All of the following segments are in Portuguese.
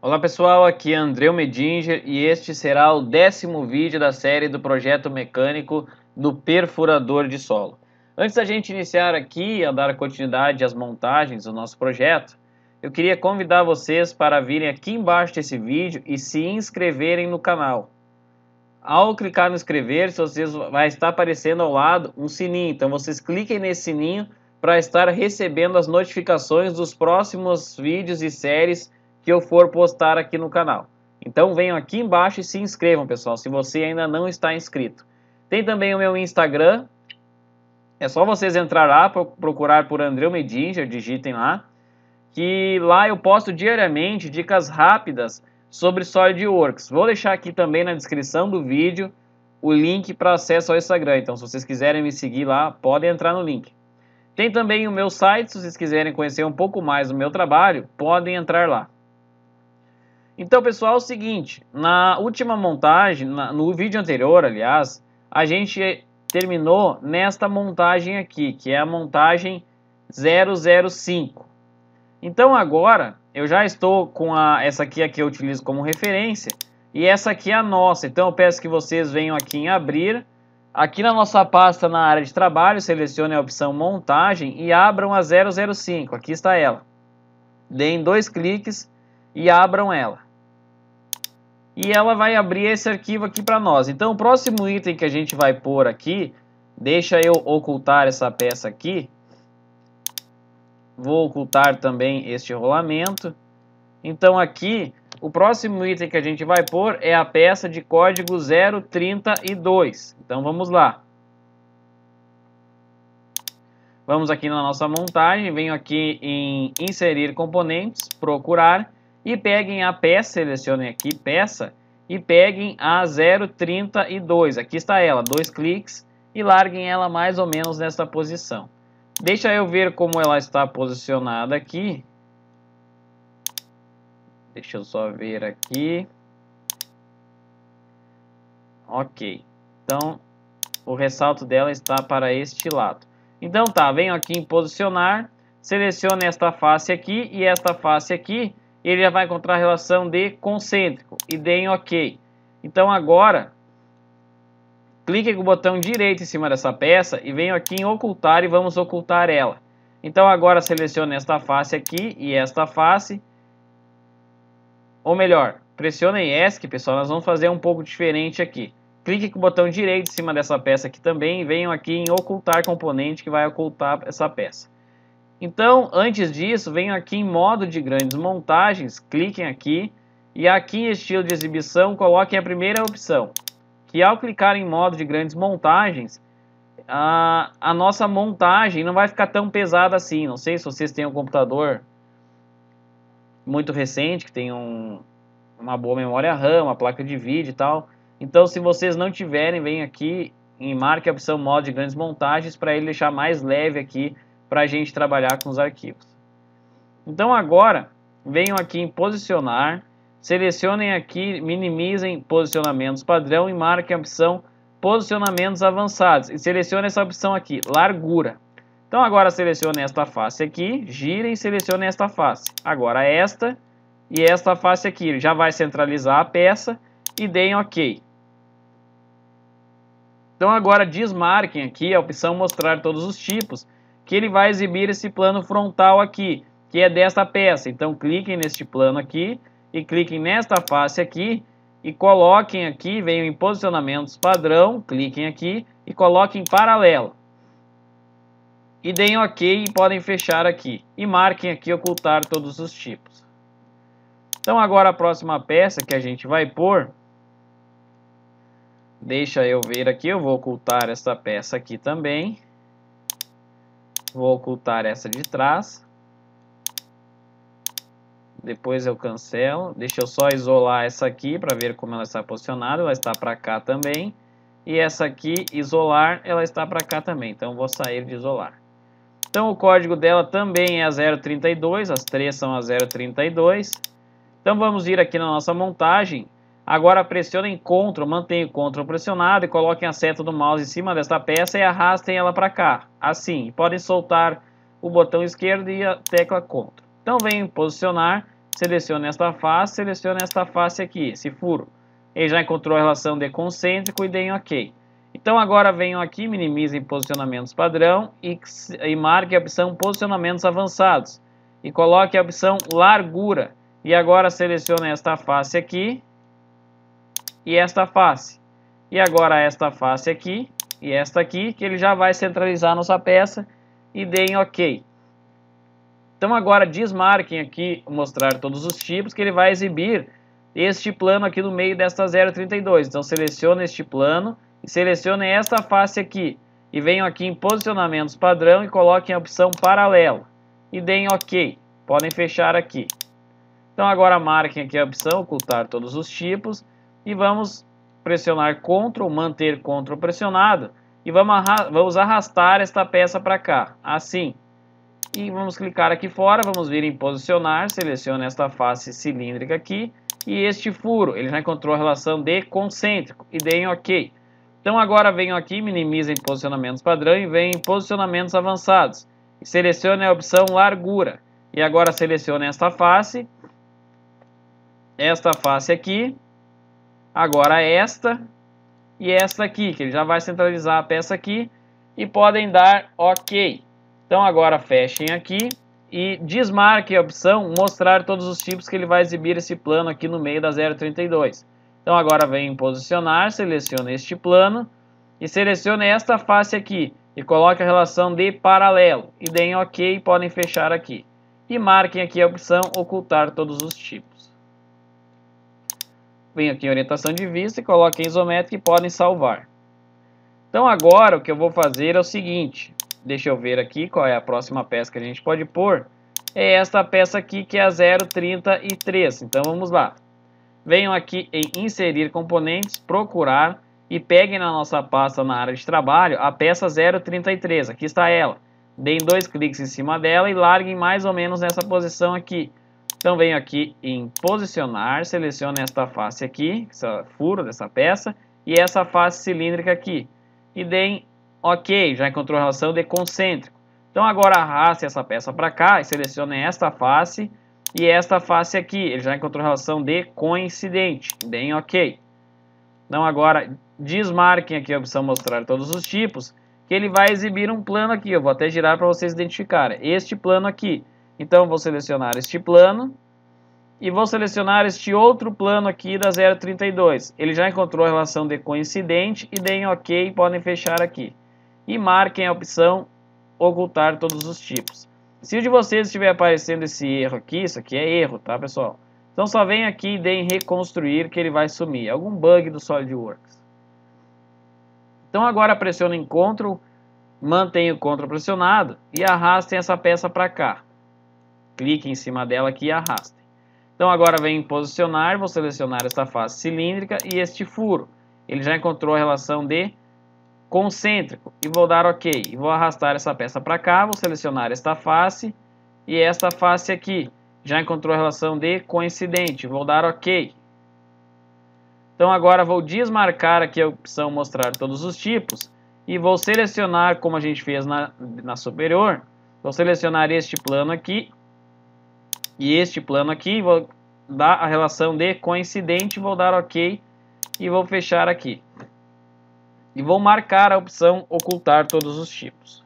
Olá pessoal, aqui é Andreu Medinger e este será o décimo vídeo da série do projeto mecânico do perfurador de solo. Antes da gente iniciar aqui a dar continuidade às montagens do nosso projeto, eu queria convidar vocês para virem aqui embaixo desse vídeo e se inscreverem no canal. Ao clicar no inscrever, vocês vai estar aparecendo ao lado um sininho, então vocês cliquem nesse sininho para estar recebendo as notificações dos próximos vídeos e séries que eu for postar aqui no canal. Então venham aqui embaixo e se inscrevam, pessoal, se você ainda não está inscrito. Tem também o meu Instagram. É só vocês entrar lá, procurar por André Medinger, digitem lá. Que lá eu posto diariamente dicas rápidas sobre SolidWorks. Vou deixar aqui também na descrição do vídeo o link para acesso ao Instagram. Então, se vocês quiserem me seguir lá, podem entrar no link. Tem também o meu site, se vocês quiserem conhecer um pouco mais do meu trabalho, podem entrar lá. Então, pessoal, é o seguinte, na última montagem, na, no vídeo anterior, aliás, a gente terminou nesta montagem aqui, que é a montagem 005. Então, agora, eu já estou com a, essa aqui, é a que eu utilizo como referência, e essa aqui é a nossa. Então, eu peço que vocês venham aqui em abrir, Aqui na nossa pasta na área de trabalho, selecione a opção montagem e abram a 005, aqui está ela. Deem dois cliques e abram ela e ela vai abrir esse arquivo aqui para nós. Então o próximo item que a gente vai pôr aqui, deixa eu ocultar essa peça aqui. Vou ocultar também este rolamento. Então aqui, o próximo item que a gente vai pôr é a peça de código 032. Então vamos lá. Vamos aqui na nossa montagem, venho aqui em inserir componentes, procurar e peguem a peça, selecionem aqui peça e peguem a 032. Aqui está ela, dois cliques e larguem ela mais ou menos nesta posição. Deixa eu ver como ela está posicionada aqui. Deixa eu só ver aqui. Ok. Então, o ressalto dela está para este lado. Então tá, venho aqui em posicionar, selecione esta face aqui e esta face aqui ele já vai encontrar a relação de concêntrico e dê em OK. Então agora, clique com o botão direito em cima dessa peça e venho aqui em ocultar e vamos ocultar ela. Então agora selecione esta face aqui e esta face, ou melhor, pressione ESC, pessoal, nós vamos fazer um pouco diferente aqui. Clique com o botão direito em cima dessa peça aqui também e venha aqui em ocultar componente que vai ocultar essa peça. Então, antes disso, venham aqui em modo de grandes montagens, cliquem aqui e aqui em estilo de exibição coloquem a primeira opção, que ao clicar em modo de grandes montagens, a, a nossa montagem não vai ficar tão pesada assim. Não sei se vocês têm um computador muito recente, que tem um, uma boa memória RAM, uma placa de vídeo e tal. Então, se vocês não tiverem, venham aqui e marque a opção modo de grandes montagens para ele deixar mais leve aqui para a gente trabalhar com os arquivos. Então agora, venham aqui em posicionar, selecionem aqui, minimizem posicionamentos padrão e marquem a opção posicionamentos avançados e selecione essa opção aqui, largura. Então agora selecione esta face aqui, girem e selecione esta face. Agora esta e esta face aqui, já vai centralizar a peça e deem OK. Então agora desmarquem aqui a opção mostrar todos os tipos que ele vai exibir esse plano frontal aqui, que é desta peça. Então cliquem neste plano aqui e cliquem nesta face aqui e coloquem aqui, venham em posicionamentos padrão, cliquem aqui e coloquem paralelo. E deem OK e podem fechar aqui. E marquem aqui ocultar todos os tipos. Então agora a próxima peça que a gente vai pôr, deixa eu ver aqui, eu vou ocultar essa peça aqui também. Vou ocultar essa de trás. Depois eu cancelo. Deixa eu só isolar essa aqui para ver como ela está posicionada. Ela está para cá também. E essa aqui, isolar, ela está para cá também. Então vou sair de isolar. Então o código dela também é a 032. As três são a 032. Então vamos ir aqui na nossa montagem Agora pressionem CTRL, mantenham o CTRL pressionado e coloquem a seta do mouse em cima desta peça e arrastem ela para cá. Assim, podem soltar o botão esquerdo e a tecla CTRL. Então venham posicionar, selecione esta face, selecione esta face aqui, esse furo. Ele já encontrou a relação de concêntrico e deem OK. Então agora venham aqui, minimizem posicionamentos padrão e, e marque a opção posicionamentos avançados. E coloque a opção largura. E agora selecione esta face aqui e esta face. E agora esta face aqui e esta aqui, que ele já vai centralizar a nossa peça e deem OK. Então agora desmarquem aqui, mostrar todos os tipos, que ele vai exibir este plano aqui no meio desta 032. Então selecione este plano e selecione esta face aqui. E venham aqui em posicionamentos padrão e coloquem a opção paralelo. E deem OK. Podem fechar aqui. Então agora marquem aqui a opção ocultar todos os tipos e vamos pressionar CTRL, manter CTRL pressionado e vamos arrastar esta peça para cá, assim. E vamos clicar aqui fora, vamos vir em posicionar, selecione esta face cilíndrica aqui e este furo, ele já encontrou a relação de concêntrico e em OK. Então agora venho aqui, minimiza em posicionamentos padrão e venho em posicionamentos avançados. Selecione a opção largura e agora selecione esta face, esta face aqui Agora esta e esta aqui, que ele já vai centralizar a peça aqui e podem dar OK. Então agora fechem aqui e desmarque a opção mostrar todos os tipos que ele vai exibir esse plano aqui no meio da 032. Então agora vem em posicionar, seleciona este plano e seleciona esta face aqui e coloque a relação de paralelo e deem OK e podem fechar aqui. E marquem aqui a opção ocultar todos os tipos venho aqui em orientação de vista e coloco em isométrica e podem salvar. Então agora o que eu vou fazer é o seguinte, deixa eu ver aqui qual é a próxima peça que a gente pode pôr, é esta peça aqui que é a 033, então vamos lá. Venham aqui em inserir componentes, procurar e peguem na nossa pasta na área de trabalho a peça 033, aqui está ela. Deem dois cliques em cima dela e larguem mais ou menos nessa posição aqui. Então venho aqui em posicionar, selecione esta face aqui, esse furo dessa peça, e essa face cilíndrica aqui. E deem OK, já encontrou a relação de concêntrico. Então agora arraste essa peça para cá e selecione esta face e esta face aqui. Ele já encontrou a relação de coincidente. Bem OK. Então agora desmarquem aqui a opção mostrar todos os tipos, que ele vai exibir um plano aqui. Eu vou até girar para vocês identificarem. Este plano aqui. Então vou selecionar este plano e vou selecionar este outro plano aqui da 032. Ele já encontrou a relação de coincidente e deem OK e podem fechar aqui. E marquem a opção ocultar todos os tipos. Se o de vocês estiver aparecendo esse erro aqui, isso aqui é erro, tá pessoal? Então só vem aqui e deem reconstruir que ele vai sumir. Algum bug do SolidWorks. Então agora pressionem Ctrl, mantenho o Ctrl pressionado e arrastem essa peça para cá clique em cima dela aqui e arraste. Então agora vem em posicionar, vou selecionar esta face cilíndrica e este furo. Ele já encontrou a relação de concêntrico e vou dar OK. E vou arrastar essa peça para cá, vou selecionar esta face e esta face aqui. Já encontrou a relação de coincidente, vou dar OK. Então agora vou desmarcar aqui a opção mostrar todos os tipos e vou selecionar como a gente fez na, na superior, vou selecionar este plano aqui e este plano aqui, vou dar a relação de coincidente, vou dar OK e vou fechar aqui. E vou marcar a opção ocultar todos os tipos.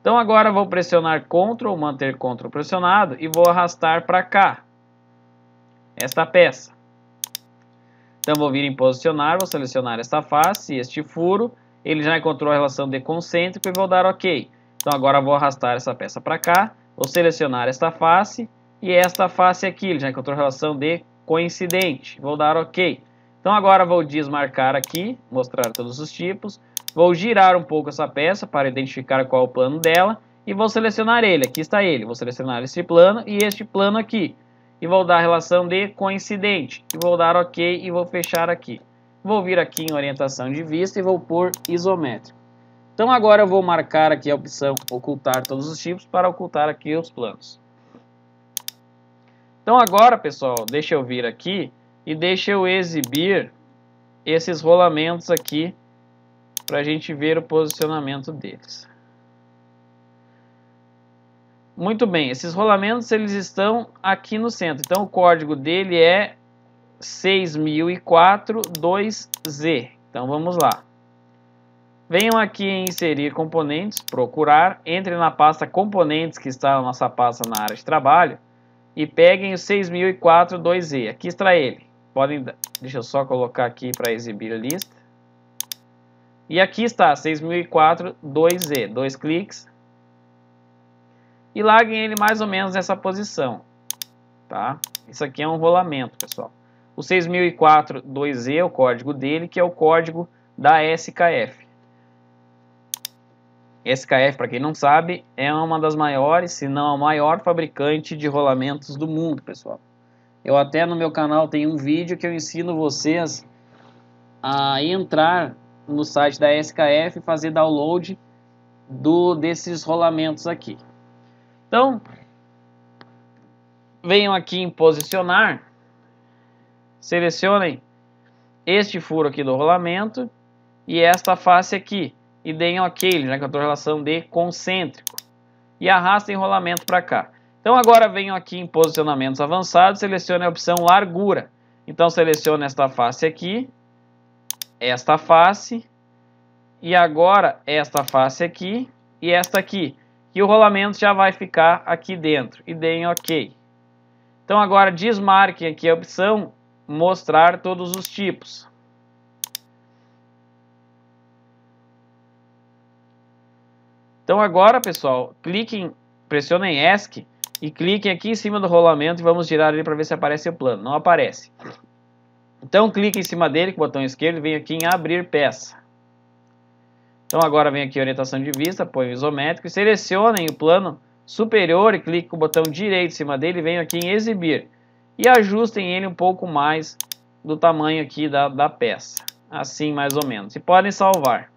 Então agora vou pressionar CTRL, manter CTRL pressionado e vou arrastar para cá esta peça. Então vou vir em posicionar, vou selecionar esta face, este furo, ele já encontrou a relação de concêntrico e vou dar OK. Então agora vou arrastar essa peça para cá Vou selecionar esta face e esta face aqui, ele já encontrou relação de coincidente. Vou dar OK. Então agora vou desmarcar aqui, mostrar todos os tipos. Vou girar um pouco essa peça para identificar qual é o plano dela e vou selecionar ele. Aqui está ele. Vou selecionar este plano e este plano aqui. E vou dar a relação de coincidente. E vou dar OK e vou fechar aqui. Vou vir aqui em orientação de vista e vou pôr isométrico. Então agora eu vou marcar aqui a opção ocultar todos os tipos para ocultar aqui os planos. Então agora, pessoal, deixa eu vir aqui e deixa eu exibir esses rolamentos aqui para a gente ver o posicionamento deles. Muito bem, esses rolamentos eles estão aqui no centro. Então o código dele é 6004-2Z. Então vamos lá. Venham aqui em inserir componentes, procurar, entre na pasta componentes que está na nossa pasta na área de trabalho e peguem o 6004-2E. Aqui está ele. Podem, deixa eu só colocar aqui para exibir a lista. E aqui está 6004-2E. Dois cliques. E larguem ele mais ou menos nessa posição. Tá? Isso aqui é um rolamento, pessoal. O 6004-2E é o código dele, que é o código da SKF. SKF, para quem não sabe, é uma das maiores, se não a maior fabricante de rolamentos do mundo, pessoal. Eu até no meu canal tenho um vídeo que eu ensino vocês a entrar no site da SKF e fazer download do desses rolamentos aqui. Então, venham aqui em posicionar, selecionem este furo aqui do rolamento e esta face aqui e deem ok, já que eu estou em relação de concêntrico. E arrasta enrolamento para cá. Então agora venho aqui em posicionamentos avançados, selecione a opção largura. Então selecione esta face aqui, esta face, e agora esta face aqui e esta aqui. E o rolamento já vai ficar aqui dentro. E deem ok. Então agora desmarquem aqui a opção mostrar todos os tipos. Então agora, pessoal, cliquem, pressionem ESC e cliquem aqui em cima do rolamento e vamos girar ele para ver se aparece o plano. Não aparece. Então clique em cima dele com o botão esquerdo e vem aqui em abrir peça. Então agora vem aqui orientação de vista, põe o isométrico e selecionem o plano superior e clique com o botão direito em cima dele e vem aqui em exibir. E ajustem ele um pouco mais do tamanho aqui da, da peça. Assim mais ou menos. E podem salvar.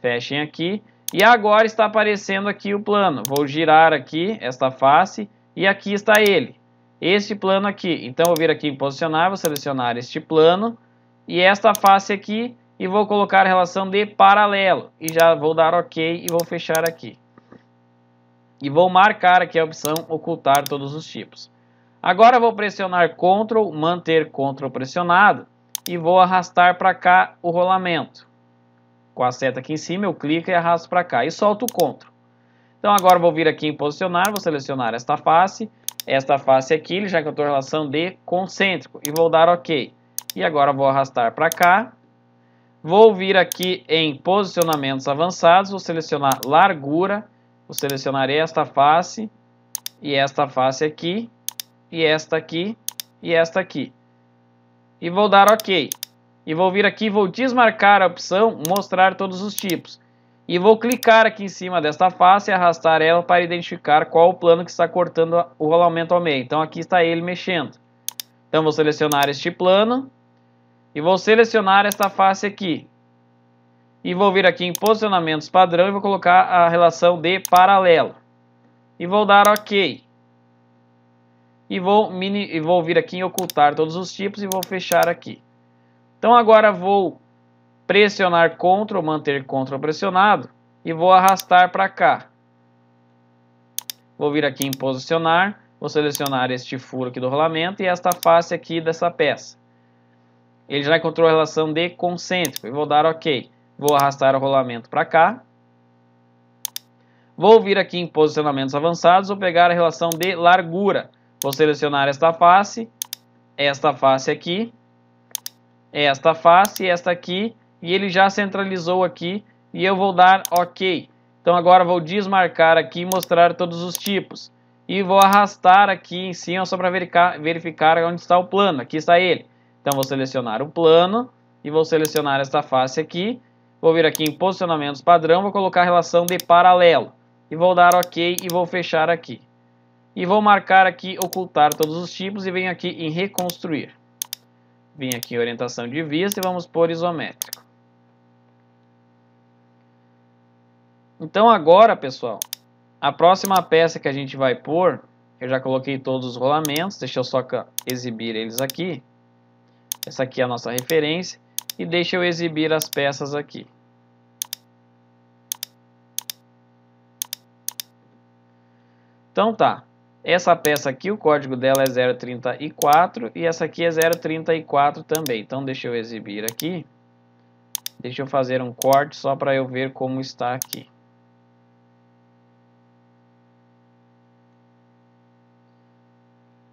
Fechem aqui e agora está aparecendo aqui o plano. Vou girar aqui esta face e aqui está ele. Este plano aqui. Então eu vou vir aqui em posicionar, vou selecionar este plano e esta face aqui e vou colocar a relação de paralelo. E já vou dar OK e vou fechar aqui. E vou marcar aqui a opção ocultar todos os tipos. Agora vou pressionar Ctrl, manter Ctrl pressionado e vou arrastar para cá o rolamento com a seta aqui em cima, eu clico e arrasto para cá e solto o CTRL. Então agora vou vir aqui em posicionar, vou selecionar esta face, esta face aqui, já que eu estou em relação de concêntrico, e vou dar OK. E agora vou arrastar para cá, vou vir aqui em posicionamentos avançados, vou selecionar largura, vou selecionar esta face, e esta face aqui, e esta aqui, e esta aqui. E vou dar OK e vou vir aqui e vou desmarcar a opção mostrar todos os tipos. E vou clicar aqui em cima desta face e arrastar ela para identificar qual o plano que está cortando o rolamento ao meio. Então aqui está ele mexendo. Então vou selecionar este plano e vou selecionar esta face aqui. E vou vir aqui em posicionamentos padrão e vou colocar a relação de paralelo. E vou dar OK. E vou, mini, e vou vir aqui em ocultar todos os tipos e vou fechar aqui. Então agora vou pressionar CTRL ou manter CTRL pressionado e vou arrastar para cá. Vou vir aqui em posicionar, vou selecionar este furo aqui do rolamento e esta face aqui dessa peça. Ele já encontrou a relação de concêntrico e vou dar OK. Vou arrastar o rolamento para cá. Vou vir aqui em posicionamentos avançados, vou pegar a relação de largura. Vou selecionar esta face, esta face aqui é esta face, esta aqui, e ele já centralizou aqui, e eu vou dar OK. Então agora vou desmarcar aqui e mostrar todos os tipos. E vou arrastar aqui em cima só para verificar, verificar onde está o plano. Aqui está ele. Então vou selecionar o plano e vou selecionar esta face aqui. Vou vir aqui em posicionamentos padrão, vou colocar relação de paralelo. E vou dar OK e vou fechar aqui. E vou marcar aqui ocultar todos os tipos e venho aqui em reconstruir. Vim aqui em orientação de vista e vamos por isométrico. Então agora, pessoal, a próxima peça que a gente vai pôr, eu já coloquei todos os rolamentos, deixa eu só exibir eles aqui. Essa aqui é a nossa referência e deixa eu exibir as peças aqui. Então tá, essa peça aqui, o código dela é 034 e essa aqui é 034 também. Então deixa eu exibir aqui. Deixa eu fazer um corte só para eu ver como está aqui.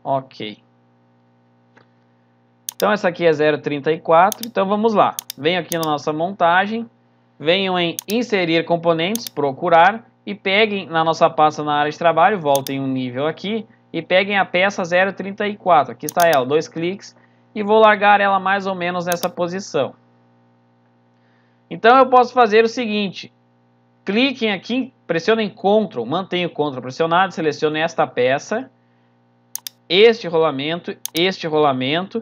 Ok. Então essa aqui é 034. Então vamos lá. Venho aqui na nossa montagem. Venho em inserir componentes, procurar e peguem na nossa pasta na área de trabalho, voltem um nível aqui e peguem a peça 034. Aqui está ela, dois cliques e vou largar ela mais ou menos nessa posição. Então eu posso fazer o seguinte, cliquem aqui, pressionem Ctrl, mantenha o Ctrl pressionado, selecionem esta peça, este rolamento, este rolamento,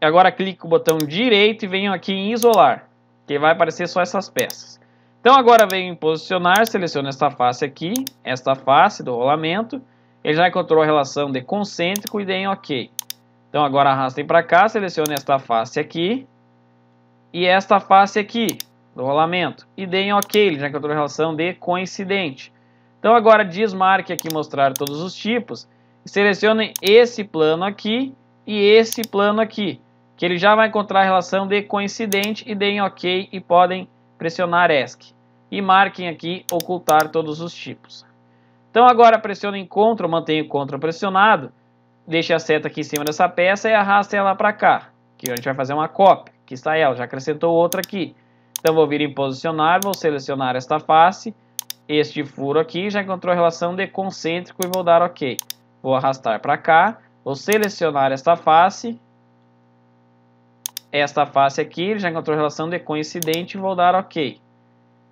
agora clique com o botão direito e venham aqui em isolar, que vai aparecer só essas peças. Então agora vem posicionar, seleciona esta face aqui, esta face do rolamento. Ele já encontrou a relação de concêntrico e deem OK. Então agora arrastem para cá, selecione esta face aqui e esta face aqui do rolamento. E deem OK, ele já encontrou a relação de coincidente. Então agora desmarque aqui mostrar todos os tipos. Selecione esse plano aqui e esse plano aqui, que ele já vai encontrar a relação de coincidente e deem OK e podem pressionar ESC. E marquem aqui ocultar todos os tipos. Então agora em CTRL, mantenho CTRL pressionado, deixe a seta aqui em cima dessa peça e arraste ela para cá, que a gente vai fazer uma cópia. Aqui está ela, já acrescentou outra aqui. Então vou vir em posicionar, vou selecionar esta face, este furo aqui, já encontrou a relação de concêntrico e vou dar OK. Vou arrastar para cá, vou selecionar esta face, esta face aqui, ele já encontrou relação de coincidente, vou dar OK.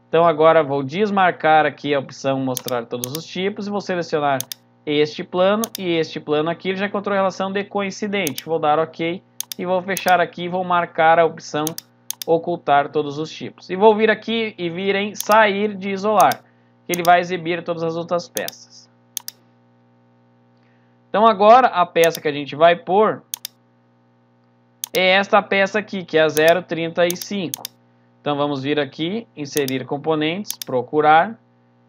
Então agora vou desmarcar aqui a opção mostrar todos os tipos e vou selecionar este plano e este plano aqui, ele já encontrou relação de coincidente, vou dar OK e vou fechar aqui e vou marcar a opção ocultar todos os tipos. E vou vir aqui e vir em sair de isolar, que ele vai exibir todas as outras peças. Então agora a peça que a gente vai pôr é esta peça aqui, que é a 035. Então vamos vir aqui, inserir componentes, procurar,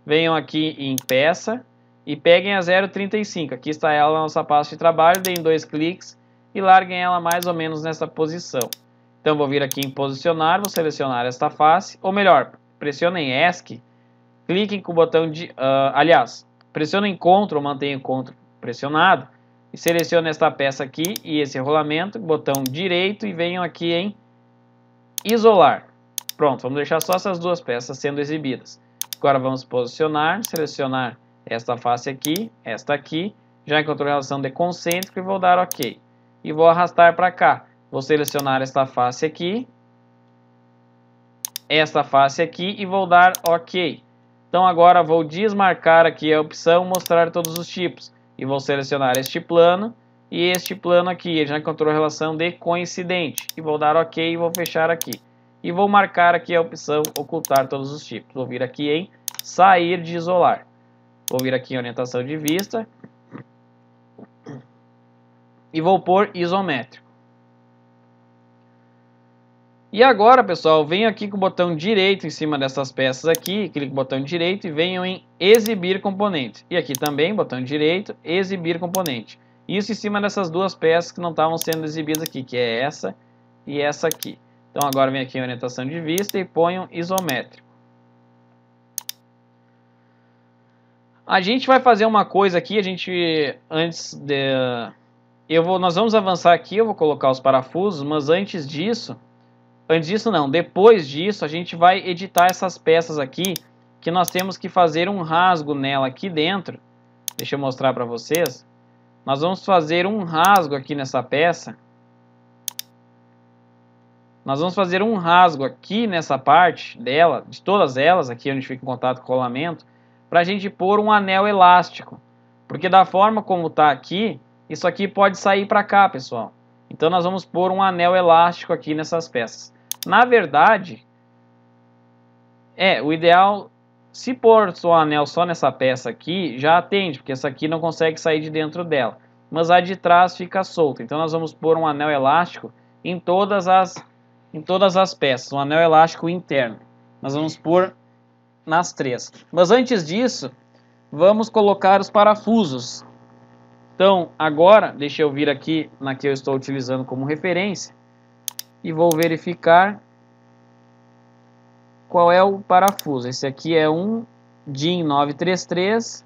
venham aqui em peça e peguem a 035. Aqui está ela na nossa pasta de trabalho, deem dois cliques e larguem ela mais ou menos nessa posição. Então vou vir aqui em posicionar, vou selecionar esta face, ou melhor, pressionem ESC, cliquem com o botão de, uh, aliás, pressionem CTRL, mantenham o CTRL pressionado e seleciono esta peça aqui e esse rolamento, botão direito e venho aqui em isolar. Pronto, vamos deixar só essas duas peças sendo exibidas. Agora vamos posicionar, selecionar esta face aqui, esta aqui, já encontrou relação de concêntrico e vou dar OK. E vou arrastar para cá. Vou selecionar esta face aqui, esta face aqui e vou dar OK. Então agora vou desmarcar aqui a opção mostrar todos os tipos e vou selecionar este plano e este plano aqui, ele já encontrou a relação de coincidente. E vou dar OK e vou fechar aqui. E vou marcar aqui a opção ocultar todos os tipos. Vou vir aqui em sair de isolar. Vou vir aqui em orientação de vista. E vou pôr isométrico. E agora, pessoal, venho aqui com o botão direito em cima dessas peças aqui, clique o botão direito e venho em exibir componente. E aqui também, botão direito, exibir componente. Isso em cima dessas duas peças que não estavam sendo exibidas aqui, que é essa e essa aqui. Então agora vem aqui em orientação de vista e ponho isométrico. A gente vai fazer uma coisa aqui, a gente antes de eu vou nós vamos avançar aqui, eu vou colocar os parafusos, mas antes disso, Antes disso não, depois disso a gente vai editar essas peças aqui, que nós temos que fazer um rasgo nela aqui dentro. Deixa eu mostrar para vocês. Nós vamos fazer um rasgo aqui nessa peça. Nós vamos fazer um rasgo aqui nessa parte dela, de todas elas, aqui onde fica em contato com o colamento, para a gente pôr um anel elástico. Porque da forma como está aqui, isso aqui pode sair para cá, pessoal. Então nós vamos pôr um anel elástico aqui nessas peças. Na verdade, é, o ideal, se pôr o anel só nessa peça aqui, já atende, porque essa aqui não consegue sair de dentro dela. Mas a de trás fica solta, então nós vamos pôr um anel elástico em todas as, em todas as peças, um anel elástico interno. Nós vamos pôr nas três. Mas antes disso, vamos colocar os parafusos. Então, agora, deixa eu vir aqui na que eu estou utilizando como referência e vou verificar qual é o parafuso. Esse aqui é um DIN 933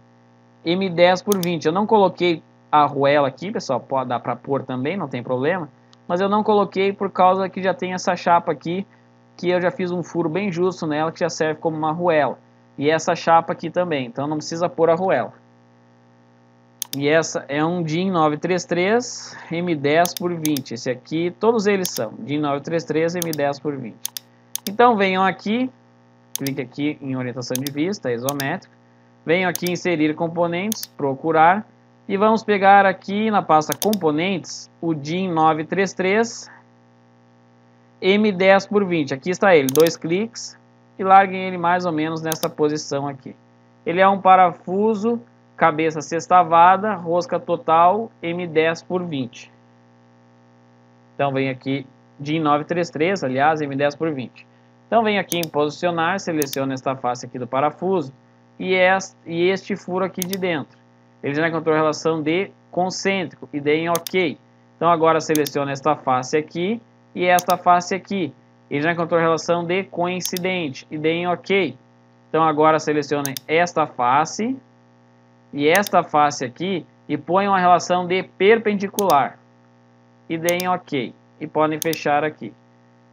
M10 por 20. Eu não coloquei a arruela aqui, pessoal, pode dar para pôr também, não tem problema, mas eu não coloquei por causa que já tem essa chapa aqui, que eu já fiz um furo bem justo nela, que já serve como uma arruela. E essa chapa aqui também, então não precisa pôr a arruela. E essa é um DIN 933 M10 por 20. Esse aqui, todos eles são DIN 933 M10 por 20. Então venham aqui, clique aqui em orientação de vista, isométrico. Venham aqui inserir componentes, procurar. E vamos pegar aqui na pasta componentes o DIN 933 M10 por 20. Aqui está ele, dois cliques e larguem ele mais ou menos nessa posição aqui. Ele é um parafuso cabeça sextavada, rosca total, M10 por 20. Então vem aqui, de 933, aliás, M10 por 20. Então vem aqui em posicionar, seleciona esta face aqui do parafuso e este furo aqui de dentro. Ele já encontrou a relação de concêntrico e dei em OK. Então agora seleciona esta face aqui e esta face aqui. Ele já encontrou a relação de coincidente e dei em OK. Então agora selecione esta face e esta face aqui e ponham a relação de perpendicular e deem OK e podem fechar aqui.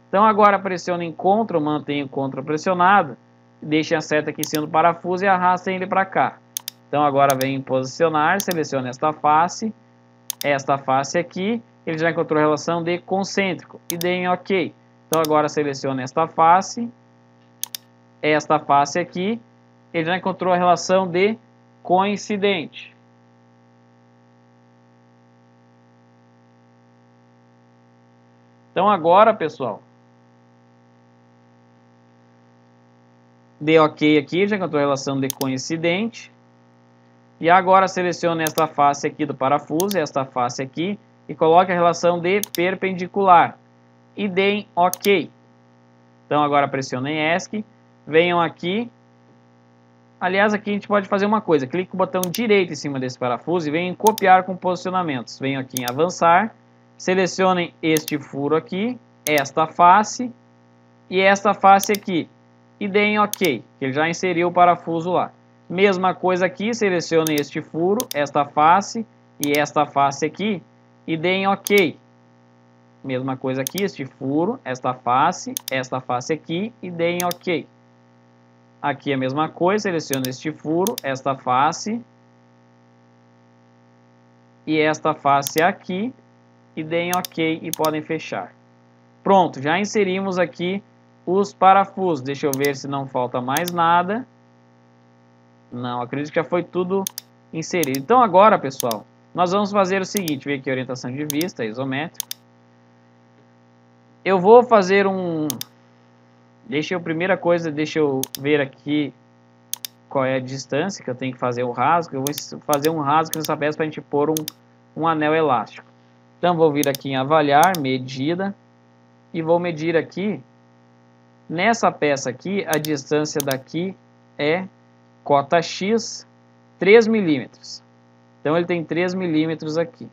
Então agora pressionem CTRL, mantenham CTRL pressionado, deixem a seta aqui em cima do parafuso e arrastem ele para cá. Então agora vem posicionar, selecione esta face, esta face aqui, ele já encontrou a relação de concêntrico e deem OK. Então agora selecione esta face, esta face aqui, ele já encontrou a relação de coincidente. Então agora, pessoal, dê OK aqui, já encontrou a relação de coincidente. E agora selecione esta face aqui do parafuso, esta face aqui, e coloque a relação de perpendicular. E deem OK. Então agora pressionem ESC, venham aqui Aliás, aqui a gente pode fazer uma coisa. Clique com o botão direito em cima desse parafuso e venha em copiar com posicionamentos. Venho aqui em avançar, selecionem este furo aqui, esta face e esta face aqui. E deem OK, que ele já inseriu o parafuso lá. Mesma coisa aqui, selecionem este furo, esta face e esta face aqui e deem OK. Mesma coisa aqui, este furo, esta face, esta face aqui e deem OK. Aqui é a mesma coisa, seleciono este furo, esta face e esta face aqui e deem OK e podem fechar. Pronto, já inserimos aqui os parafusos. Deixa eu ver se não falta mais nada. Não, acredito que já foi tudo inserido. Então agora, pessoal, nós vamos fazer o seguinte. Vem aqui orientação de vista, isométrico. Eu vou fazer um, Deixa eu, primeira coisa, deixa eu ver aqui qual é a distância que eu tenho que fazer o rasgo. Eu vou fazer um rasgo nessa peça para a gente pôr um, um anel elástico. Então, vou vir aqui em avaliar, medida, e vou medir aqui, nessa peça aqui, a distância daqui é cota X, 3 milímetros. Então, ele tem 3 milímetros aqui.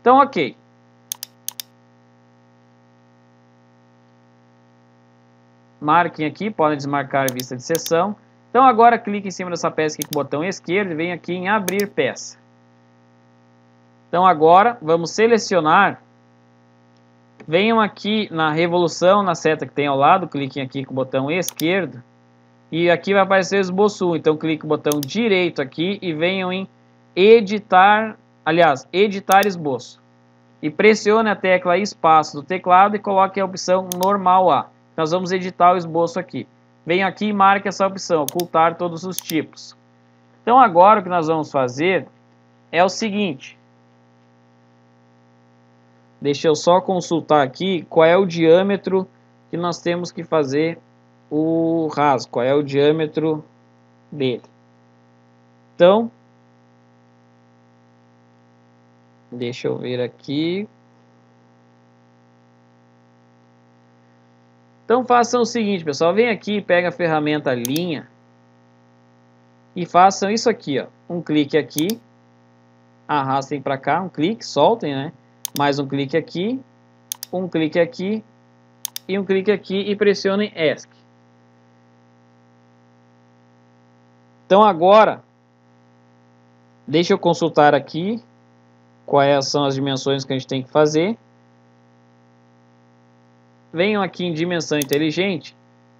Então, ok. marquem aqui, podem desmarcar vista de sessão. Então agora clique em cima dessa peça aqui com o botão esquerdo e vem aqui em abrir peça. Então agora vamos selecionar, venham aqui na revolução, na seta que tem ao lado, cliquem aqui com o botão esquerdo e aqui vai aparecer o esboço, então clique o botão direito aqui e venham em editar, aliás, editar esboço. E pressione a tecla espaço do teclado e coloque a opção normal A. Nós vamos editar o esboço aqui. Venho aqui e marque essa opção, ocultar todos os tipos. Então agora o que nós vamos fazer é o seguinte. Deixa eu só consultar aqui qual é o diâmetro que nós temos que fazer o rasgo, qual é o diâmetro dele. Então, deixa eu ver aqui, Então façam o seguinte, pessoal, vem aqui, pega a ferramenta linha e façam isso aqui, ó. Um clique aqui, arrastem para cá, um clique, soltem, né? Mais um clique aqui, um clique aqui e um clique aqui e pressionem ESC. Então agora, deixa eu consultar aqui quais são as dimensões que a gente tem que fazer venham aqui em dimensão inteligente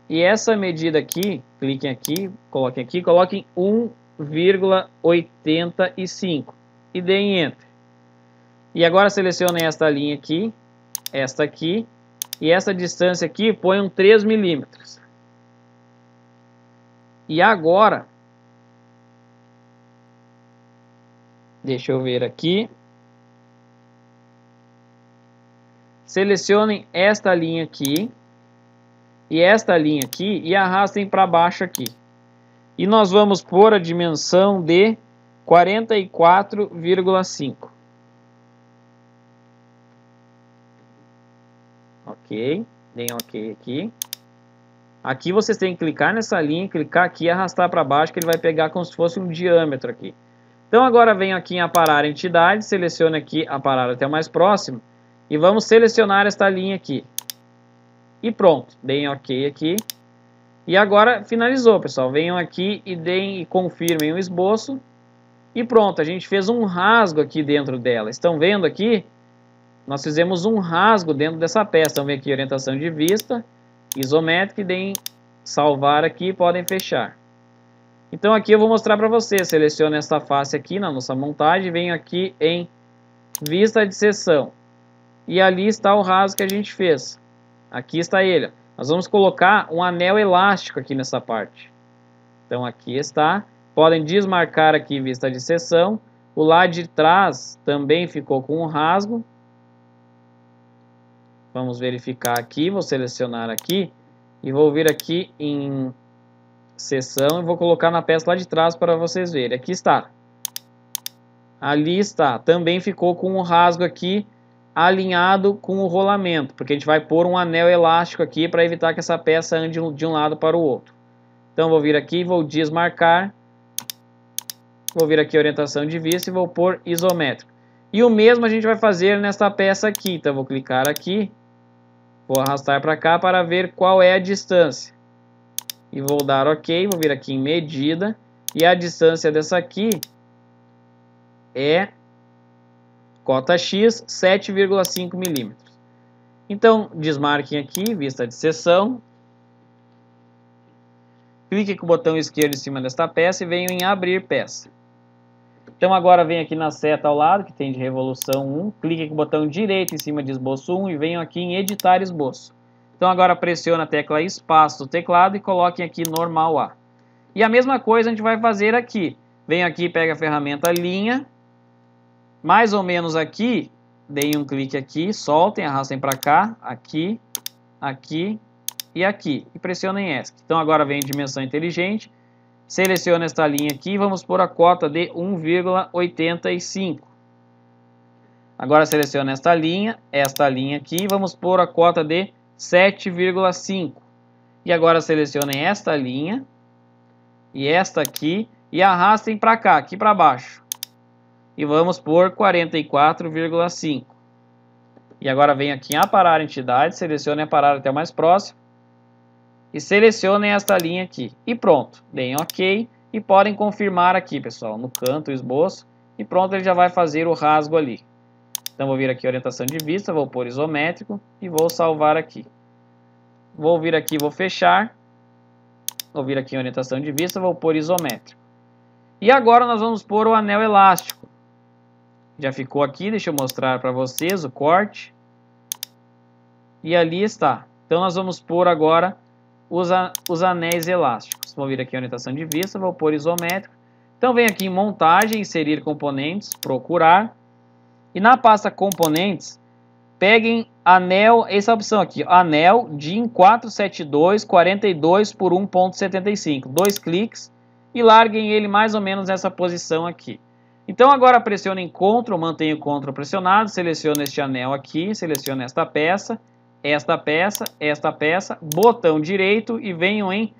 e essa medida aqui, cliquem aqui, coloquem aqui, coloquem 1,85 e deem Enter. E agora selecionem esta linha aqui, esta aqui, e essa distância aqui ponham 3 milímetros. E agora, deixa eu ver aqui, Selecionem esta linha aqui e esta linha aqui e arrastem para baixo aqui. E nós vamos pôr a dimensão de 44,5. Ok, deem ok aqui. Aqui vocês têm que clicar nessa linha, clicar aqui e arrastar para baixo que ele vai pegar como se fosse um diâmetro aqui. Então agora venho aqui em aparar entidade, selecione aqui aparar até o mais próximo e vamos selecionar esta linha aqui. E pronto, deem OK aqui. E agora finalizou, pessoal. Venham aqui e deem e confirmem o esboço. E pronto, a gente fez um rasgo aqui dentro dela. Estão vendo aqui? Nós fizemos um rasgo dentro dessa peça. Então vem aqui orientação de vista, isométrica e deem salvar aqui e podem fechar. Então aqui eu vou mostrar para vocês. Selecione esta face aqui na nossa montagem. Venho aqui em vista de seção e ali está o raso que a gente fez. Aqui está ele. Nós vamos colocar um anel elástico aqui nessa parte. Então aqui está. Podem desmarcar aqui vista de seção. O lado de trás também ficou com um rasgo. Vamos verificar aqui, vou selecionar aqui e vou vir aqui em seção e vou colocar na peça lá de trás para vocês verem. Aqui está. Ali está. Também ficou com um rasgo aqui alinhado com o rolamento, porque a gente vai pôr um anel elástico aqui para evitar que essa peça ande de um lado para o outro. Então vou vir aqui, vou desmarcar, vou vir aqui orientação de vista e vou pôr isométrico. E o mesmo a gente vai fazer nesta peça aqui, então vou clicar aqui, vou arrastar para cá para ver qual é a distância. E vou dar OK, vou vir aqui em medida, e a distância dessa aqui é cota X, 7,5 milímetros. Então, desmarquem aqui, vista de seção. Clique com o botão esquerdo em cima desta peça e venham em abrir peça. Então agora vem aqui na seta ao lado, que tem de revolução 1, clique com o botão direito em cima de esboço 1 e venham aqui em editar esboço. Então agora pressiona a tecla espaço do teclado e coloquem aqui normal A. E a mesma coisa a gente vai fazer aqui. Venho aqui, pega a ferramenta linha, mais ou menos aqui, deem um clique aqui, soltem, arrastem para cá, aqui, aqui e aqui. E pressionem ESC. Então agora vem dimensão inteligente, seleciona esta linha aqui e vamos por a cota de 1,85. Agora seleciona esta linha, esta linha aqui, vamos por a cota de 7,5. E agora selecionem esta linha e esta aqui e arrastem para cá, aqui para baixo e vamos por 44,5. E agora venho aqui em aparar entidade, selecione aparar até o mais próximo e selecionem esta linha aqui. E pronto, deem OK e podem confirmar aqui, pessoal, no canto o esboço e pronto, ele já vai fazer o rasgo ali. Então vou vir aqui orientação de vista, vou pôr isométrico e vou salvar aqui. Vou vir aqui, vou fechar. Vou vir aqui em orientação de vista, vou pôr isométrico. E agora nós vamos pôr o anel elástico. Já ficou aqui, deixa eu mostrar para vocês o corte. E ali está. Então nós vamos pôr agora os, os anéis elásticos. Vou vir aqui em orientação de vista, vou pôr isométrico. Então vem aqui em montagem, inserir componentes, procurar. E na pasta componentes, peguem anel, essa opção aqui, anel DIN 472 42 por 1.75. Dois cliques e larguem ele mais ou menos nessa posição aqui. Então agora pressione em CTRL, mantenha o CTRL pressionado, seleciono este anel aqui, seleciono esta peça, esta peça, esta peça, botão direito e venho em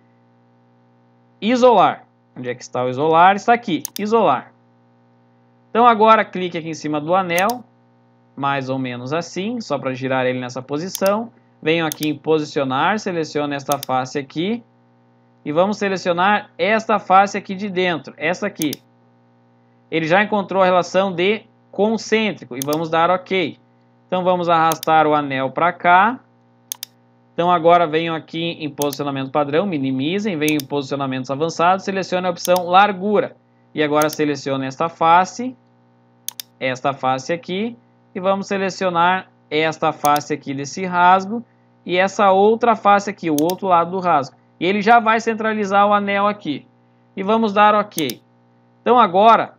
isolar. Onde é que está o isolar? Está aqui, isolar. Então agora clique aqui em cima do anel, mais ou menos assim, só para girar ele nessa posição. Venho aqui em posicionar, seleciono esta face aqui e vamos selecionar esta face aqui de dentro, essa aqui. Ele já encontrou a relação de concêntrico e vamos dar OK. Então vamos arrastar o anel para cá. Então agora venho aqui em posicionamento padrão, minimizem, venho em posicionamentos avançados, selecione a opção largura. E agora selecione esta face, esta face aqui, e vamos selecionar esta face aqui desse rasgo e essa outra face aqui, o outro lado do rasgo. E ele já vai centralizar o anel aqui. E vamos dar OK. Então agora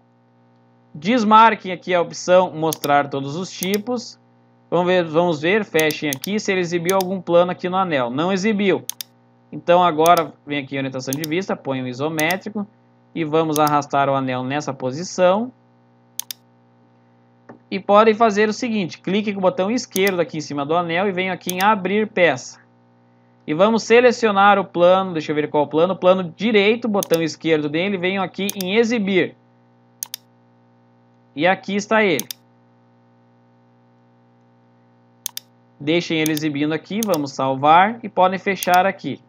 Desmarquem aqui a opção mostrar todos os tipos. Vamos ver, vamos ver, fechem aqui se ele exibiu algum plano aqui no anel. Não exibiu. Então agora vem aqui em orientação de vista, põe o isométrico e vamos arrastar o anel nessa posição. E podem fazer o seguinte, clique com o botão esquerdo aqui em cima do anel e venho aqui em abrir peça. E vamos selecionar o plano, deixa eu ver qual plano, plano direito, botão esquerdo dele, venho aqui em exibir. E aqui está ele. Deixem ele exibindo aqui, vamos salvar e podem fechar aqui.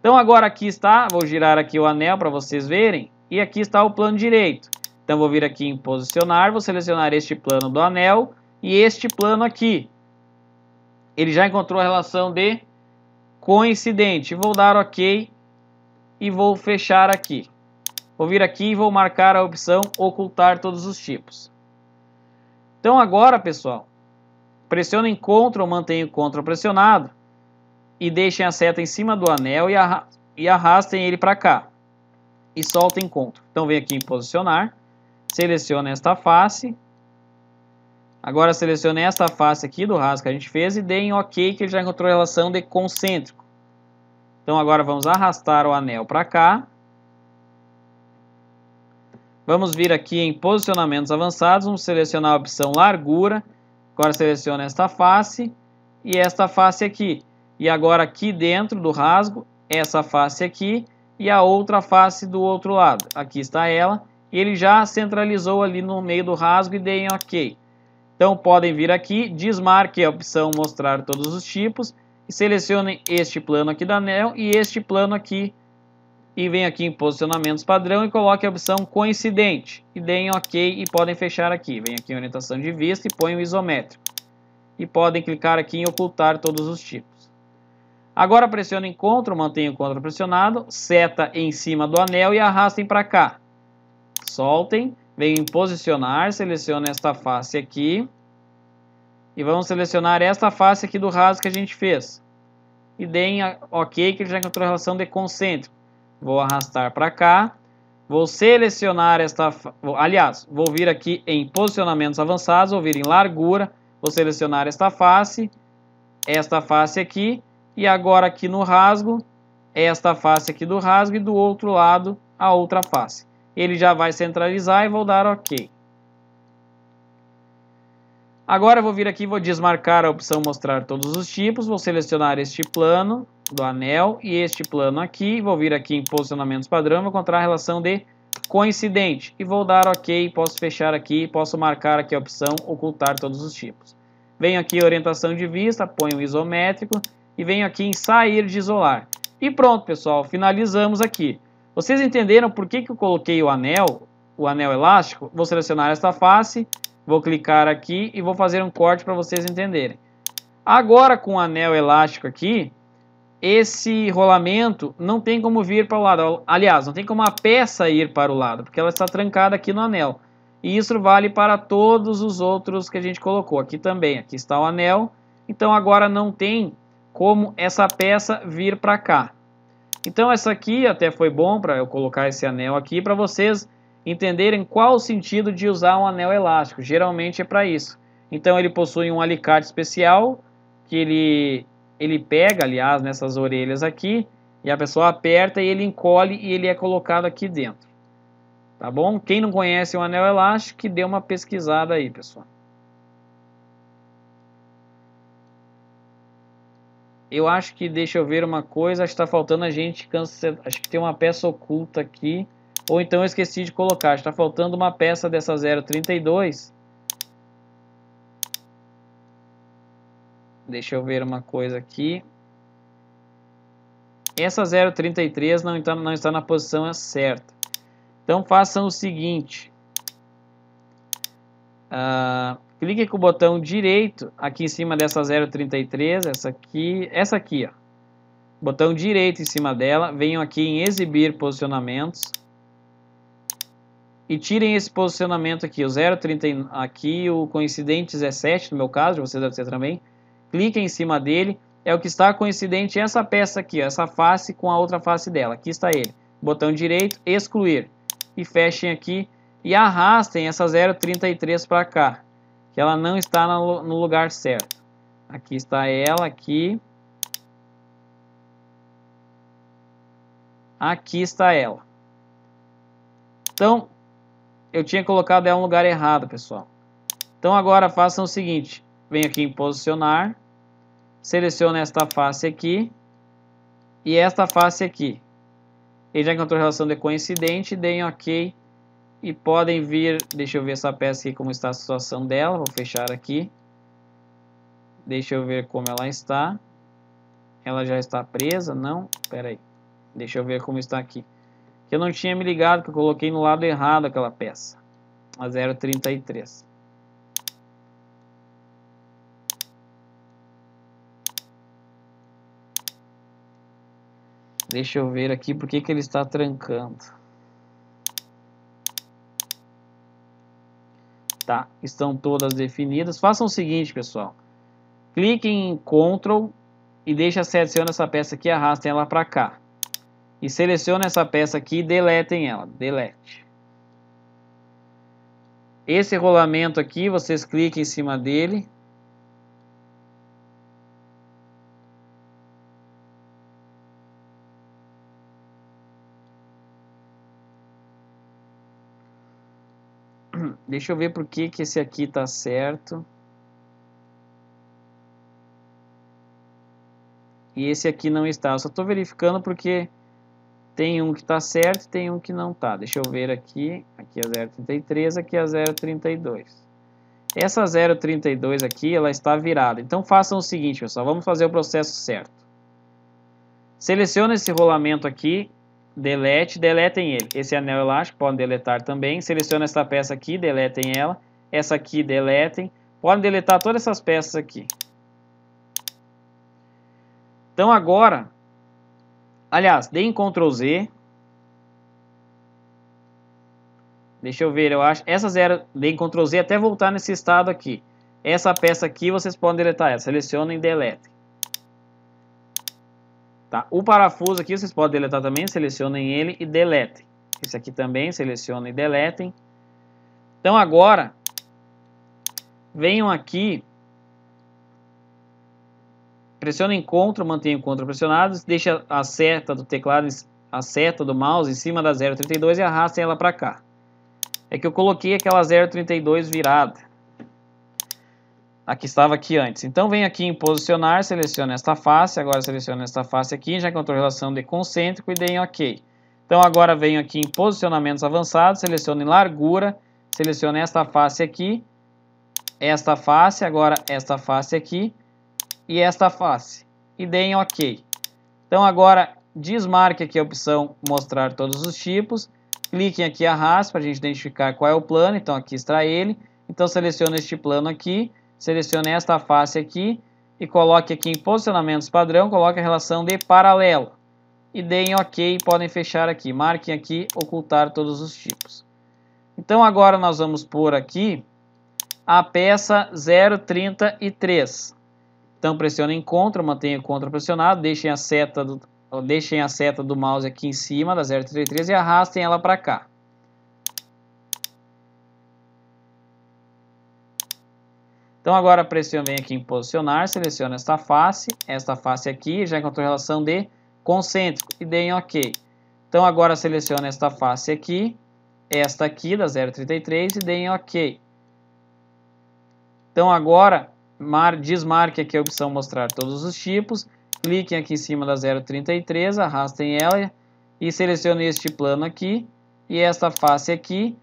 Então agora aqui está, vou girar aqui o anel para vocês verem, e aqui está o plano direito. Então vou vir aqui em posicionar, vou selecionar este plano do anel e este plano aqui. Ele já encontrou a relação de coincidente. Vou dar OK e vou fechar aqui. Vou vir aqui e vou marcar a opção ocultar todos os tipos. Então agora, pessoal, pressionem CTRL, mantenho CTRL pressionado e deixem a seta em cima do anel e arrastem ele para cá. E soltem CTRL. Então vem aqui em posicionar, selecione esta face. Agora selecione esta face aqui do rasgo que a gente fez e dê em OK que ele já encontrou a relação de concêntrico. Então agora vamos arrastar o anel para cá Vamos vir aqui em posicionamentos avançados, vamos selecionar a opção largura, agora seleciona esta face e esta face aqui. E agora aqui dentro do rasgo, essa face aqui e a outra face do outro lado. Aqui está ela ele já centralizou ali no meio do rasgo e dei em OK. Então podem vir aqui, desmarque a opção mostrar todos os tipos e selecionem este plano aqui da anel e este plano aqui e vem aqui em posicionamentos padrão e coloque a opção coincidente e deem OK e podem fechar aqui. Vem aqui em orientação de vista e põe o isométrico. E podem clicar aqui em ocultar todos os tipos. Agora pressionem CTRL, mantenham o CTRL pressionado, seta em cima do anel e arrastem para cá. Soltem, venham em posicionar, selecionem esta face aqui. E vamos selecionar esta face aqui do raso que a gente fez. E deem OK que ele já encontrou a relação de concêntrico. Vou arrastar para cá. Vou selecionar esta... Aliás, vou vir aqui em posicionamentos avançados, vou vir em largura, vou selecionar esta face, esta face aqui, e agora aqui no rasgo, esta face aqui do rasgo e do outro lado a outra face. Ele já vai centralizar e vou dar OK. Agora eu vou vir aqui, vou desmarcar a opção mostrar todos os tipos, vou selecionar este plano, do anel e este plano aqui. Vou vir aqui em posicionamentos padrão, vou encontrar a relação de coincidente e vou dar OK, posso fechar aqui, posso marcar aqui a opção ocultar todos os tipos. Venho aqui orientação de vista, ponho isométrico e venho aqui em sair de isolar. E pronto, pessoal, finalizamos aqui. Vocês entenderam por que, que eu coloquei o anel, o anel elástico? Vou selecionar esta face, vou clicar aqui e vou fazer um corte para vocês entenderem. Agora com o anel elástico aqui, esse rolamento não tem como vir para o lado. Aliás, não tem como a peça ir para o lado, porque ela está trancada aqui no anel. E isso vale para todos os outros que a gente colocou aqui também. Aqui está o anel. Então agora não tem como essa peça vir para cá. Então essa aqui até foi bom para eu colocar esse anel aqui para vocês entenderem qual o sentido de usar um anel elástico. Geralmente é para isso. Então ele possui um alicate especial que ele ele pega, aliás, nessas orelhas aqui, e a pessoa aperta e ele encolhe e ele é colocado aqui dentro. Tá bom? Quem não conhece o anel elástico, que dê uma pesquisada aí, pessoal. Eu acho que, deixa eu ver uma coisa, está faltando a gente cancelar. Acho que tem uma peça oculta aqui. Ou então eu esqueci de colocar, está faltando uma peça dessa 032 Deixa eu ver uma coisa aqui. Essa 0,33 não, então, não está na posição certa. Então façam o seguinte. Uh, clique com o botão direito aqui em cima dessa 0,33, essa aqui, essa aqui, ó. Botão direito em cima dela, venham aqui em exibir posicionamentos e tirem esse posicionamento aqui, o 0,30 aqui, o coincidente 17 no meu caso, de vocês deve ser também, clica em cima dele, é o que está coincidente essa peça aqui, essa face com a outra face dela. Aqui está ele. Botão direito, excluir. E fechem aqui e arrastem essa 0,33 para cá, que ela não está no lugar certo. Aqui está ela, aqui. Aqui está ela. Então, eu tinha colocado ela no lugar errado, pessoal. Então agora façam o seguinte, venho aqui em posicionar, seleciono esta face aqui e esta face aqui. Ele já encontrou relação de coincidente, deem OK e podem vir, deixa eu ver essa peça aqui como está a situação dela, vou fechar aqui. Deixa eu ver como ela está. Ela já está presa? Não, espera aí. Deixa eu ver como está aqui. Que eu não tinha me ligado, que eu coloquei no lado errado aquela peça. A 0,33. Deixa eu ver aqui por que, que ele está trancando. Tá, estão todas definidas. Façam o seguinte, pessoal. Cliquem em Ctrl e deixa selecionar essa peça aqui, arrastem ela para cá. E selecionem essa peça aqui e deletem ela. Delete. Esse rolamento aqui, vocês cliquem em cima dele Deixa eu ver por que, que esse aqui tá certo. E esse aqui não está. Eu só estou verificando porque tem um que está certo e tem um que não está. Deixa eu ver aqui. Aqui é 0,33, aqui é 0,32. Essa 0,32 aqui, ela está virada. Então façam o seguinte, pessoal. Vamos fazer o processo certo. Seleciona esse rolamento aqui delete, deletem ele. Esse anel elástico podem deletar também. Seleciona essa peça aqui, deletem ela. Essa aqui, deletem. Podem deletar todas essas peças aqui. Então agora, aliás, deem Ctrl Z. Deixa eu ver, eu acho. Essa zero, deem Ctrl Z até voltar nesse estado aqui. Essa peça aqui, vocês podem deletar ela. Selecionem e deletem. Tá? O parafuso aqui vocês podem deletar também, selecionem ele e deletem. Esse aqui também, selecionem e deletem. Então agora, venham aqui, pressionem CTRL, mantenham o CTRL pressionado, deixa a seta do teclado, a seta do mouse em cima da 032 e arrastem ela para cá. É que eu coloquei aquela 032 virada a que estava aqui antes. Então, venho aqui em posicionar, seleciono esta face, agora seleciono esta face aqui, já encontrou relação de concêntrico e dei em OK. Então, agora venho aqui em posicionamentos avançados, seleciono em largura, seleciono esta face aqui, esta face, agora esta face aqui e esta face. E dei em OK. Então, agora desmarque aqui a opção mostrar todos os tipos, clique aqui arraste para a gente identificar qual é o plano, então aqui está ele, então seleciono este plano aqui, selecione esta face aqui e coloque aqui em posicionamentos padrão, coloque a relação de paralelo. E deem OK e podem fechar aqui. Marquem aqui ocultar todos os tipos. Então agora nós vamos pôr aqui a peça 033. Então pressionem CTRL, mantenha o CTRL pressionado, deixem a seta do, deixem a seta do mouse aqui em cima da 033 e arrastem ela para cá. Então agora pressiono bem aqui em posicionar, seleciono esta face, esta face aqui, já encontrou relação de concêntrico e dei em OK. Então agora seleciono esta face aqui, esta aqui da 033 e dei em OK. Então agora mar, desmarque aqui a opção mostrar todos os tipos, cliquem aqui em cima da 033, arrastem ela e selecione este plano aqui e esta face aqui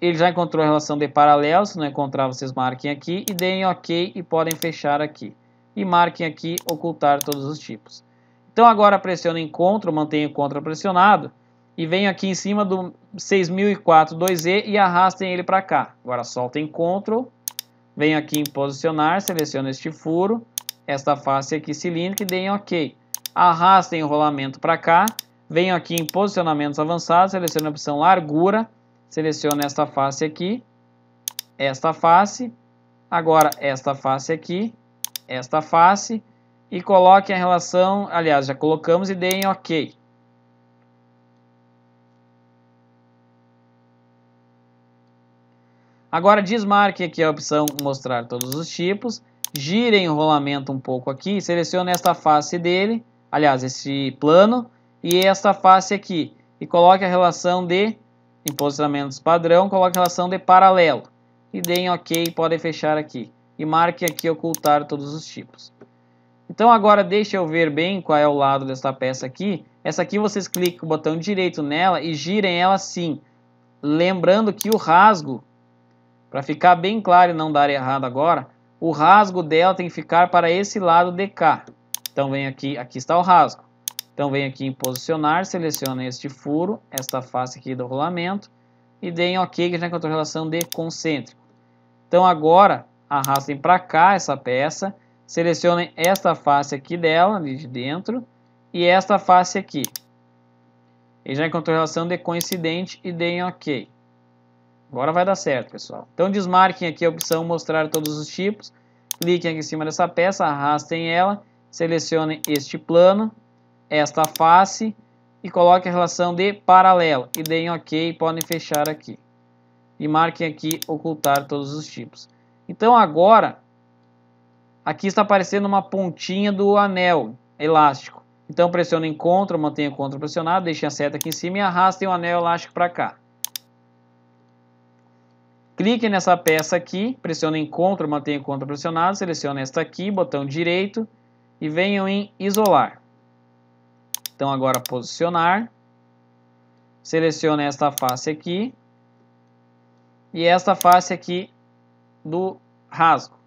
ele já encontrou a relação de paralelos, se não encontrar vocês marquem aqui e deem OK e podem fechar aqui. E marquem aqui ocultar todos os tipos. Então agora pressiono encontro, mantenho o contra pressionado e venho aqui em cima do 6004 2E e arrastem ele para cá. Agora soltem Ctrl, venho aqui em posicionar, seleciono este furo, esta face aqui cilíndrica e deem OK. Arrastem o rolamento para cá, venho aqui em posicionamentos avançados, seleciono a opção largura, Seleciono esta face aqui, esta face, agora esta face aqui, esta face e coloque a relação, aliás, já colocamos e deem OK. Agora desmarque aqui a opção mostrar todos os tipos, gire o rolamento um pouco aqui, selecione esta face dele, aliás, esse plano, e esta face aqui, e coloque a relação de em posicionamentos padrão, coloque a relação de paralelo. E deem OK e podem fechar aqui. E marque aqui ocultar todos os tipos. Então agora deixa eu ver bem qual é o lado desta peça aqui. Essa aqui vocês clicam com o botão direito nela e girem ela assim. Lembrando que o rasgo, para ficar bem claro e não dar errado agora, o rasgo dela tem que ficar para esse lado de cá. Então vem aqui, aqui está o rasgo. Então venho aqui em posicionar, selecionem este furo, esta face aqui do rolamento e deem OK que já encontrou relação de concêntrico. Então agora arrastem para cá essa peça, selecionem esta face aqui dela, ali de dentro, e esta face aqui. e já encontrou relação de coincidente e deem OK. Agora vai dar certo, pessoal. Então desmarquem aqui a opção mostrar todos os tipos, cliquem aqui em cima dessa peça, arrastem ela, selecionem este plano, esta face e coloque a relação de paralelo. E deem OK, podem fechar aqui. E marquem aqui ocultar todos os tipos. Então agora, aqui está aparecendo uma pontinha do anel elástico. Então em CTRL, mantenha CTRL pressionado, deixem a seta aqui em cima e arrastem o anel elástico para cá. Clique nessa peça aqui, em CTRL, mantenha CTRL pressionado, selecione esta aqui, botão direito e venham em isolar. Então agora posicionar. Selecione esta face aqui. E esta face aqui do rasgo.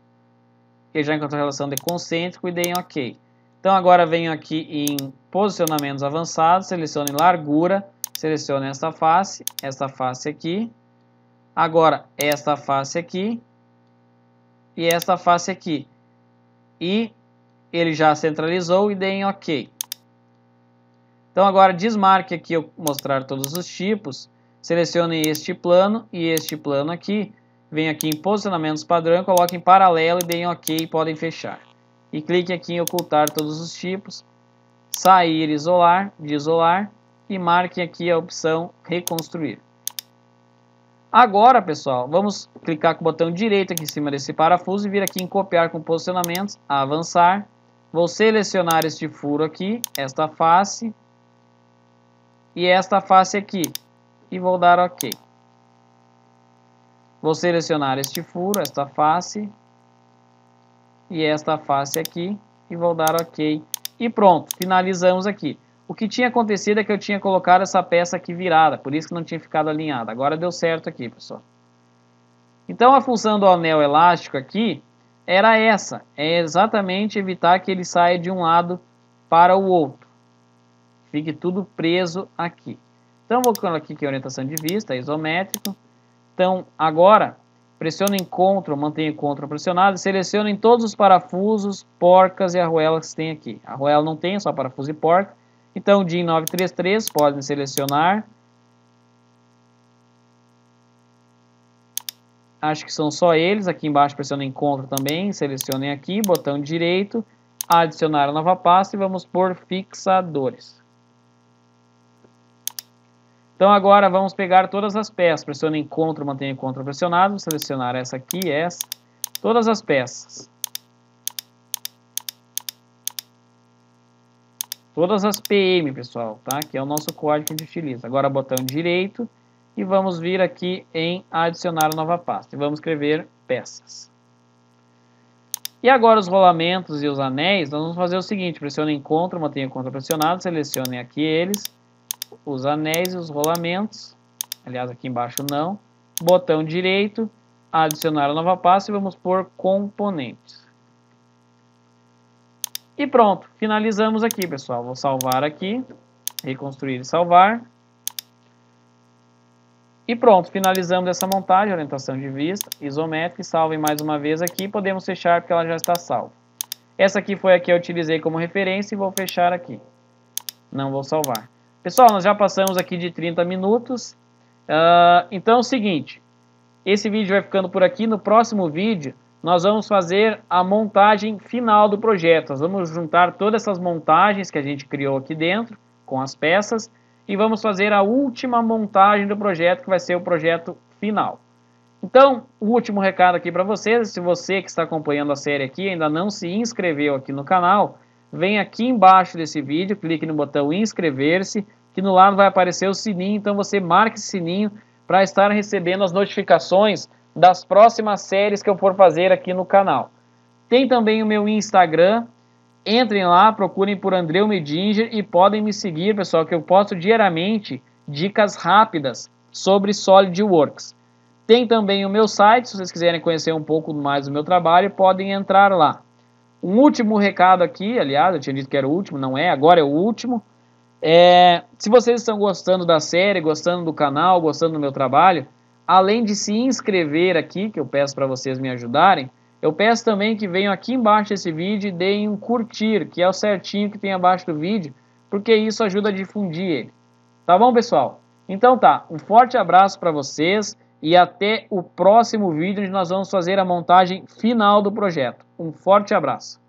Ele já encontrou a relação de concêntrico e dei em OK. Então agora venho aqui em posicionamentos avançados, selecione largura, selecione esta face, esta face aqui. Agora esta face aqui e esta face aqui. E ele já centralizou e dei em OK. Então agora desmarque aqui eu mostrar todos os tipos, selecione este plano e este plano aqui, venha aqui em posicionamentos padrão, coloque em paralelo e deem OK e podem fechar. E clique aqui em ocultar todos os tipos, sair, isolar, isolar e marque aqui a opção reconstruir. Agora, pessoal, vamos clicar com o botão direito aqui em cima desse parafuso e vir aqui em copiar com posicionamentos, avançar. Vou selecionar este furo aqui, esta face, e esta face aqui. E vou dar OK. Vou selecionar este furo, esta face e esta face aqui e vou dar OK. E pronto, finalizamos aqui. O que tinha acontecido é que eu tinha colocado essa peça aqui virada, por isso que não tinha ficado alinhada. Agora deu certo aqui, pessoal. Então a função do anel elástico aqui era essa, é exatamente evitar que ele saia de um lado para o outro. Fique tudo preso aqui. Então, vou colocar aqui que é orientação de vista, isométrico. Então, agora, pressiono encontro, mantenham mantenho CTRL pressionado, seleciono em todos os parafusos, porcas e arruelas que tem aqui. Arruela não tem, é só parafuso e porca. Então, DIN 933, podem selecionar. Acho que são só eles. Aqui embaixo pressionem CTRL também, selecionem aqui, botão direito, adicionar a nova pasta e vamos por fixadores. Então agora vamos pegar todas as peças. Pressione em CTRL, mantenha CTRL pressionado. Vou selecionar essa aqui, essa. Todas as peças. Todas as PM, pessoal, tá? Que é o nosso código que a gente utiliza. Agora botão direito e vamos vir aqui em adicionar nova pasta. E vamos escrever peças. E agora os rolamentos e os anéis, nós vamos fazer o seguinte. Pressione em CTRL, mantenha CTRL pressionado. Selecione aqui eles os anéis, e os rolamentos, aliás, aqui embaixo não, botão direito, adicionar a nova pasta e vamos por componentes. E pronto, finalizamos aqui, pessoal. Vou salvar aqui, reconstruir e salvar. E pronto, finalizamos essa montagem, orientação de vista, isométrica, salve mais uma vez aqui, podemos fechar porque ela já está salva. Essa aqui foi a que eu utilizei como referência e vou fechar aqui. Não vou salvar. Pessoal, nós já passamos aqui de 30 minutos. Uh, então é o seguinte, esse vídeo vai ficando por aqui. No próximo vídeo, nós vamos fazer a montagem final do projeto. Nós vamos juntar todas essas montagens que a gente criou aqui dentro, com as peças, e vamos fazer a última montagem do projeto, que vai ser o projeto final. Então, o último recado aqui para vocês, se você que está acompanhando a série aqui ainda não se inscreveu aqui no canal, vem aqui embaixo desse vídeo, clique no botão inscrever-se, que no lado vai aparecer o sininho, então você marque esse sininho para estar recebendo as notificações das próximas séries que eu for fazer aqui no canal. Tem também o meu Instagram, entrem lá, procurem por Andreu Medinger e podem me seguir, pessoal, que eu posto diariamente dicas rápidas sobre SolidWorks. Tem também o meu site, se vocês quiserem conhecer um pouco mais do meu trabalho, podem entrar lá. Um último recado aqui, aliás, eu tinha dito que era o último, não é, agora é o último. É, se vocês estão gostando da série, gostando do canal, gostando do meu trabalho, além de se inscrever aqui, que eu peço para vocês me ajudarem, eu peço também que venham aqui embaixo desse vídeo e deem um curtir, que é o certinho que tem abaixo do vídeo, porque isso ajuda a difundir ele. Tá bom, pessoal? Então tá, um forte abraço para vocês. E até o próximo vídeo, onde nós vamos fazer a montagem final do projeto. Um forte abraço!